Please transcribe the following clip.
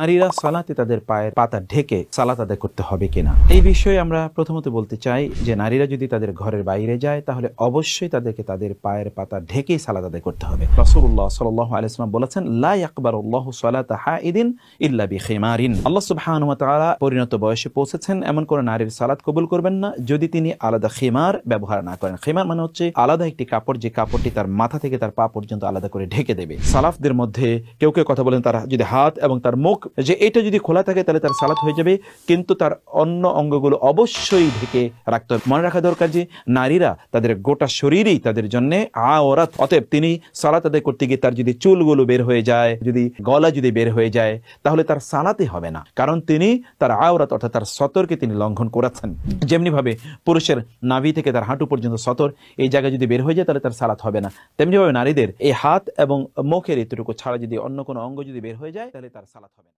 নারীরা সালাতে তাদের পায়ের পাতা ঢেকে সালাত আদায় করতে হবে কিনা এই বিষয়ে আমরা প্রথমত বলতে চাই যে নারীরা যদি তাদের ঘরের বাইরে যায় তাহলে অবশ্যই তাদেরকে তাদের পায়ের পাতা ঢেকে সালাত আদায় করতে হবে রসুল্লাহ সাল্লাহ আলাইসলাম বলেছেন লা আকবর সালাত হা ইদিন ইল্লা বিখেমারিন আল্লাহ সুবহান তারা পরিণত বয়সে পৌঁছেছেন এমন কোন নারীর সালাত কবুল করবেন না যদি তিনি আলাদা খেমার ব্যবহার না করেন খেমার মানে হচ্ছে আলাদা একটি কাপড় যে কাপড়টি তার মাথা থেকে তার পা পর্যন্ত আলাদা করে ঢেকে দেবে সালাফদের মধ্যে কেউ কেউ কথা বলেন তারা যদি হাত এবং তার মুখ যে এটা যদি খোলা থাকে তাহলে তার সালাত হয়ে যাবে কিন্তু তার অন্য অঙ্গগুলো অবশ্যই ঢেকে রাখতে হবে মনে রাখা দরকার যে নারীরা তাদের গোটা শরীরেই তাদের জন্য আওরাত অতএব তিনি সালাত আদায় করতে গিয়ে তার যদি চুলগুলো বের হয়ে যায় যদি গলা যদি বের হয়ে যায় তাহলে তার সালাতে হবে না কারণ তিনি তার আওরাত অর্থাৎ তার সতর্কে তিনি লঙ্ঘন করাচ্ছেন যেমনিভাবে পুরুষের নাভি থেকে তার হাঁটু পর্যন্ত সতর এই জায়গায় যদি বের হয়ে যায় তাহলে তার সালাত হবে না তেমনিভাবে নারীদের এই হাত এবং মুখের এতটুকু ছাড়া যদি অন্য কোনো অঙ্গ যদি বের হয়ে যায় তাহলে তার সালাত হবে না